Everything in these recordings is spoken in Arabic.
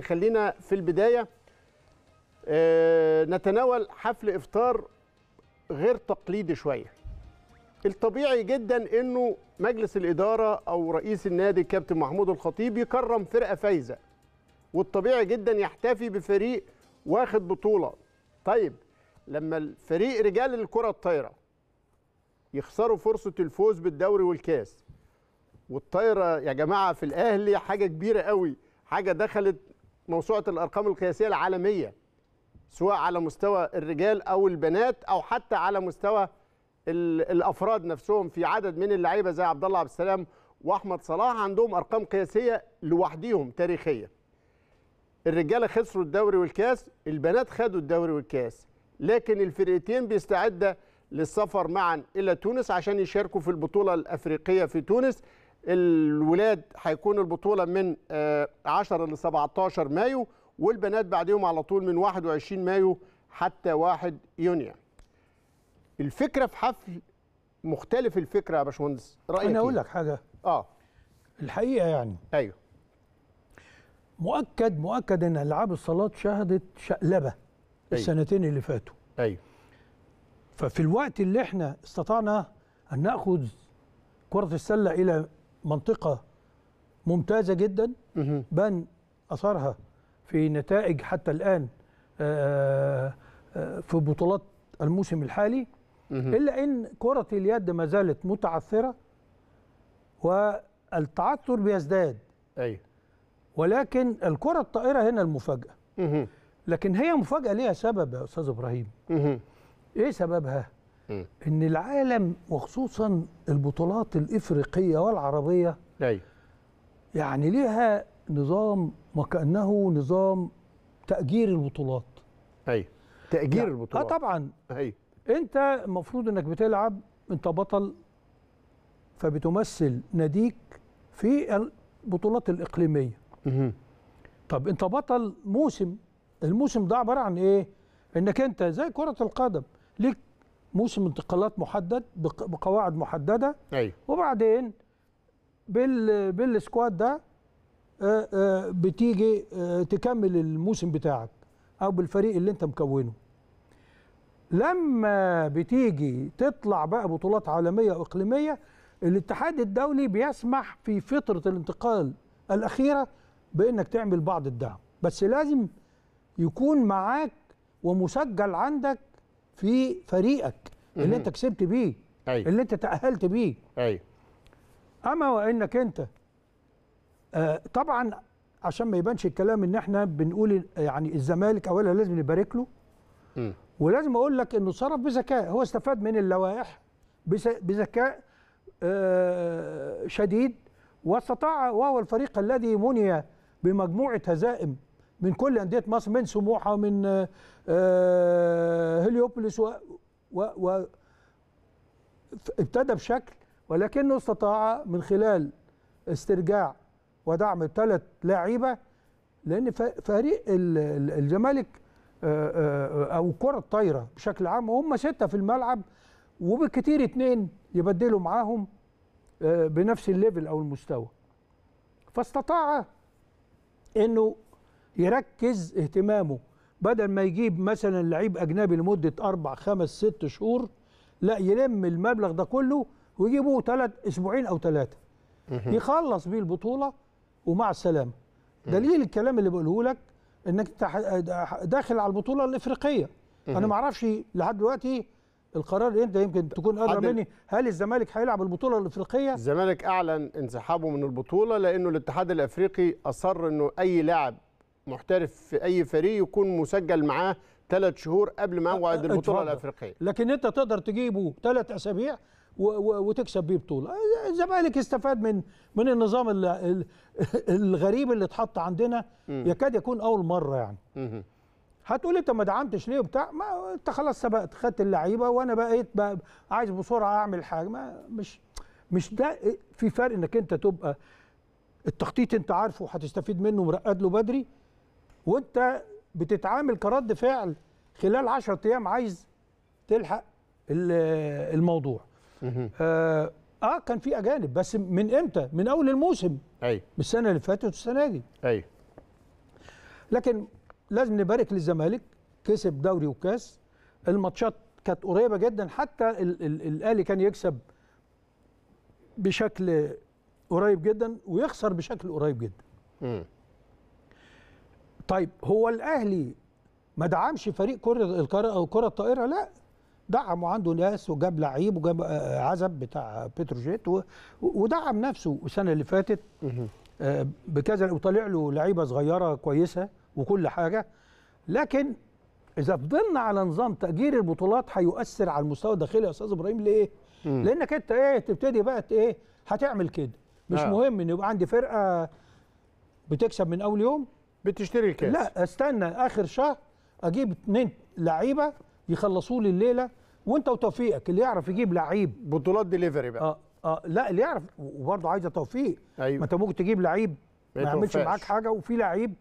خلينا في البداية آه، نتناول حفل إفطار غير تقليدي شوية الطبيعي جدا أنه مجلس الإدارة أو رئيس النادي الكابتن محمود الخطيب يكرم فرقة فايزة والطبيعي جدا يحتفي بفريق واخد بطولة طيب لما الفريق رجال الكرة الطايرة يخسروا فرصة الفوز بالدوري والكاس والطايرة يا جماعة في الأهلي حاجة كبيرة قوي حاجه دخلت موسوعه الارقام القياسيه العالميه سواء على مستوى الرجال او البنات او حتى على مستوى الافراد نفسهم في عدد من اللعيبه زي عبد الله عبد السلام واحمد صلاح عندهم ارقام قياسيه لوحديهم تاريخيه الرجاله خسروا الدوري والكاس البنات خدوا الدوري والكاس لكن الفرقتين بيستعدوا للسفر معا الى تونس عشان يشاركوا في البطوله الافريقيه في تونس الولاد هيكون البطوله من 10 آه، ل 17 مايو والبنات بعديهم على طول من 21 مايو حتى 1 يونيو الفكره في حفل مختلف الفكره يا باشمهندس رايك انا اقول إيه؟ لك حاجه اه الحقيقه يعني ايوه مؤكد مؤكد ان العاب الصالات شهدت شقلبه أيوه. السنتين اللي فاتوا ايوه ففي الوقت اللي احنا استطعنا ان ناخذ كره السله الى منطقة ممتازة جدا بان أثرها في نتائج حتى الآن آه، آه، آه، في بطولات الموسم الحالي إلا أن كرة اليد ما زالت متعثرة والتعثر بيزداد أيوه ولكن الكرة الطائرة هنا المفاجأة لكن هي مفاجأة ليها سبب يا أستاذ إبراهيم إيه سببها؟ إيه. ان العالم وخصوصا البطولات الافريقيه والعربيه ايوه يعني ليها نظام وكانه نظام تاجير البطولات ايوه تاجير يعني آه، البطولات اه طبعا ايوه انت المفروض انك بتلعب انت بطل فبتمثل ناديك في البطولات الاقليميه مه. طب انت بطل موسم الموسم ده عباره عن ايه انك انت زي كره القدم ليك موسم انتقالات محدد بقواعد محدده أيوة. وبعدين بال بالسكواد ده آه، آه، بتيجي آه، تكمل الموسم بتاعك او بالفريق اللي انت مكونه لما بتيجي تطلع بقى بطولات عالميه واقليميه الاتحاد الدولي بيسمح في فتره الانتقال الاخيره بانك تعمل بعض الدعم بس لازم يكون معاك ومسجل عندك في فريقك اللي انت كسبت بيه أيوة. اللي انت تاهلت بيه أيوة. اما وانك انت آه طبعا عشان ما يبانش الكلام ان احنا بنقول يعني الزمالك اولا لازم نبارك له ولازم اقول لك انه صرف بذكاء هو استفاد من اللوائح بذكاء آه شديد واستطاع وهو الفريق الذي مني بمجموعه هزائم من كل انديه مصر من سموحه ومن آه، آه، هليوبوليس و, و, و ابتدى بشكل ولكنه استطاع من خلال استرجاع ودعم ثلاث لعيبه لان فريق الزمالك آه، او الكره الطايره بشكل عام هم سته في الملعب وبالكتير اتنين يبدلوا معاهم بنفس الليفل او المستوى فاستطاع انه يركز اهتمامه بدل ما يجيب مثلا لعيب اجنبي لمده اربع خمس ست شهور لا يلم المبلغ ده كله ويجيبه ثلاث اسبوعين او ثلاثه يخلص بيه البطوله ومع السلامه دليل الكلام اللي بقوله لك انك داخل على البطوله الافريقيه انا ما اعرفش لحد دلوقتي القرار انت يمكن تكون ادرى مني هل الزمالك هيلعب البطوله الافريقيه الزمالك اعلن انسحابه من البطوله لانه الاتحاد الافريقي اصر انه اي لاعب محترف في اي فريق يكون مسجل معاه ثلاث شهور قبل ما موعد أه، البطوله الافريقيه لكن انت تقدر تجيبه ثلاث اسابيع وتكسب بيه بطوله الزمالك استفاد من من النظام الغريب اللي اتحط عندنا يكاد يكون اول مره يعني هتقول انت ما دعمتش ليه وبتاع ما انت خلاص سبقت خدت اللعيبه وانا بقيت بقى عايز بسرعه اعمل حاجه ما مش مش ده في فرق انك انت تبقى التخطيط انت عارفه هتستفيد منه مرقد له بدري وانت بتتعامل كرد فعل خلال 10 ايام عايز تلحق الموضوع آه،, آه, كان في اجانب بس من امتى من اول الموسم ايوه من السنه اللي فاتت والسنه دي ايوه لكن لازم نبارك للزمالك كسب دوري وكاس الماتشات كانت قريبه جدا حتى الاهلي كان يكسب بشكل قريب جدا ويخسر بشكل قريب جدا م. طيب هو الاهلي ما دعمش فريق كره الكره الطائره لا دعم وعنده ناس وجاب لعيب وجاب آه، عزب بتاع بتروجيت ودعم نفسه السنه اللي فاتت آه، بكذا وطلع له لعيبه صغيره كويسه وكل حاجه لكن اذا فضلنا على نظام تاجير البطولات هيؤثر على المستوى الداخلي يا استاذ ابراهيم ليه؟ مم. لانك انت ايه تبتدي بقى ايه هتعمل كده مش آه. مهم ان يبقى عندي فرقه بتكسب من اول يوم بتشتري الكاس لا استنى اخر شهر اجيب اثنين لعيبه يخلصوا لي الليله وانت وتوفيقك اللي يعرف يجيب لعيب بطولات ديليفري بقى اه اه لا اللي يعرف وبرضه عايزه توفيق أيوه. ما انت ممكن تجيب لعيب ما يعملش معاك حاجه وفي لعيب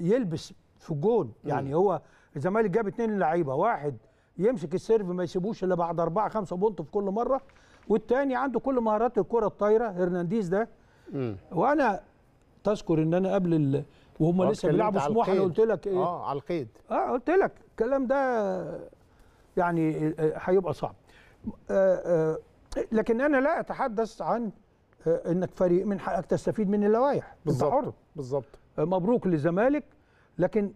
يلبس في الجون يعني هو الزمالك جاب اثنين لعيبه واحد يمسك السيرف ما يسيبوش الا بعد أربعة خمسة بونت في كل مره والتاني عنده كل مهارات الكره الطايره هرنانديز ده م. وانا تذكر ان انا قبل وهم اه لسه بيلعبوا سموحه انا قلت لك ايه اه على القيد اه قلت لك الكلام ده يعني آه، هيبقى صعب آه، لكن انا لا اتحدث عن انك فريق من حقك تستفيد من اللوائح بالظبط بالظبط مبروك للزمالك لكن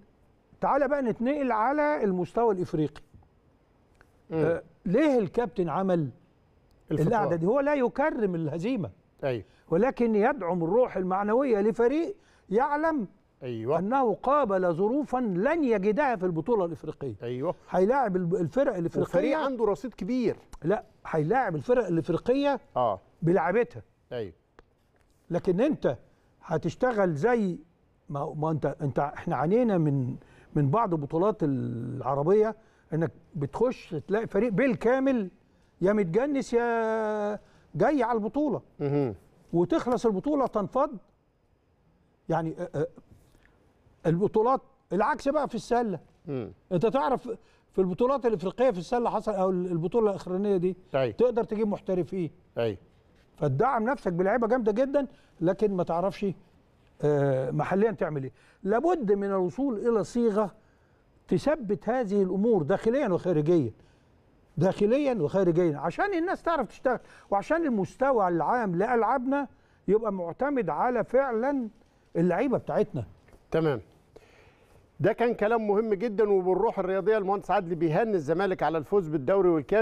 تعالى بقى نتنقل على المستوى الافريقي آه ليه الكابتن عمل القعده دي هو لا يكرم الهزيمه ايوه ولكن يدعم الروح المعنويه لفريق يعلم أيوة. أنه قابل ظروفا لن يجدها في البطولة الإفريقية أيوة هيلاعب الفرق الإفريقية الفريق عنده رصيد كبير لا هيلاعب الفرق الإفريقية آه بلعبتها أيوة لكن أنت هتشتغل زي ما, ما أنت أنت إحنا عانينا من من بعض البطولات العربية إنك بتخش تلاقي فريق بالكامل يا متجنس يا جاي على البطولة مه. وتخلص البطولة تنفض يعني البطولات العكس بقى في السله مم. انت تعرف في البطولات الافريقيه في السله حصل او البطوله الاخرانيه دي أي. تقدر تجيب محترفين ايوه فتدعم نفسك بلعيبه جامده جدا لكن ما تعرفش آه، محليا تعمل ايه لابد من الوصول الى صيغه تثبت هذه الامور داخليا وخارجيا داخليا وخارجيا عشان الناس تعرف تشتغل وعشان المستوى العام لالعابنا يبقى معتمد على فعلا اللعيبه بتاعتنا تمام ده كان كلام مهم جدا وبالروح الرياضيه المهندس عدلي بيهني الزمالك على الفوز بالدوري والكاس